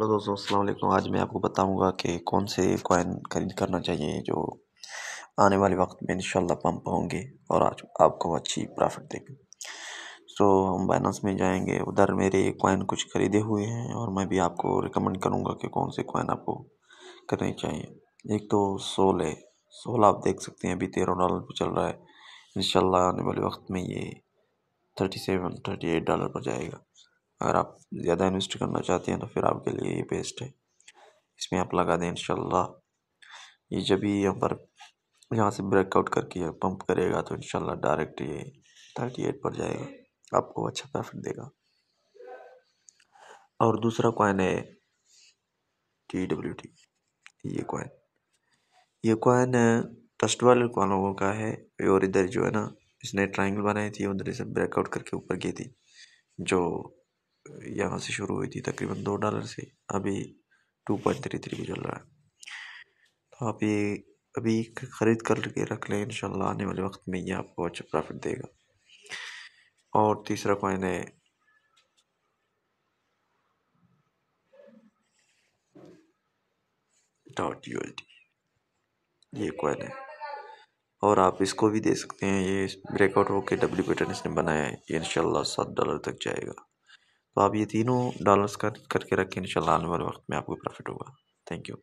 hello दोस्तों अस्सलाम वालेकुम आज मैं आपको बताऊंगा कि कौन से कॉइन खरीद करना चाहिए जो आने वाले वक्त में इंशाल्लाह पंप होंगे और आज आपको अच्छी प्रॉफिट देंगे सो हम बाइनास में जाएंगे उधर मेरे कॉइन कुछ खरीदे हुए हैं और मैं भी आपको रिकमेंड करूंगा कि कौन से कॉइन आपको करने चाहिए एक तो सोल है सोल आप देख सकते हैं अभी तेरह डॉलर पर चल रहा है इन आने वाले वक्त में ये thirty seven thirty eight dollar पर जाएगा अगर आप ज़्यादा इन्वेस्ट करना चाहते हैं तो फिर आपके लिए ये बेस्ट है इसमें आप लगा दें इनशाला ये जब भी यहाँ पर यहाँ से ब्रेकआउट करके पंप करेगा तो इनशाला डायरेक्ट ये थर्टी एट पर जाएगा आपको अच्छा प्रॉफिट देगा और दूसरा कॉइन है टी डब्ल्यू टी ये कॉइन ये कॉइन ट्रस्ट वाले लोगों का है और इधर जो है ना इसने ट्रायंगल बनाई थी उधर से ब्रेकआउट करके ऊपर गई थी जो यहाँ से शुरू हुई थी तकरीबन दो डॉलर से अभी टू पॉइंट थ्री थ्री चल रहा है तो आप ये अभी ख़रीद करके रख लें इन आने वाले वक्त में ये आपको अच्छा प्रॉफिट देगा और तीसरा कॉइन है डॉट यू ये कॉइन है और आप इसको भी दे सकते हैं ये ब्रेकआउट होकर डब्ल्यू पैटर्न इसने बनाया है ये इनशाला सात डॉलर तक जाएगा तो आप ये तीनों डॉलर्स का करके रखें इन आने वाले वक्त में आपको प्रॉफिट होगा थैंक यू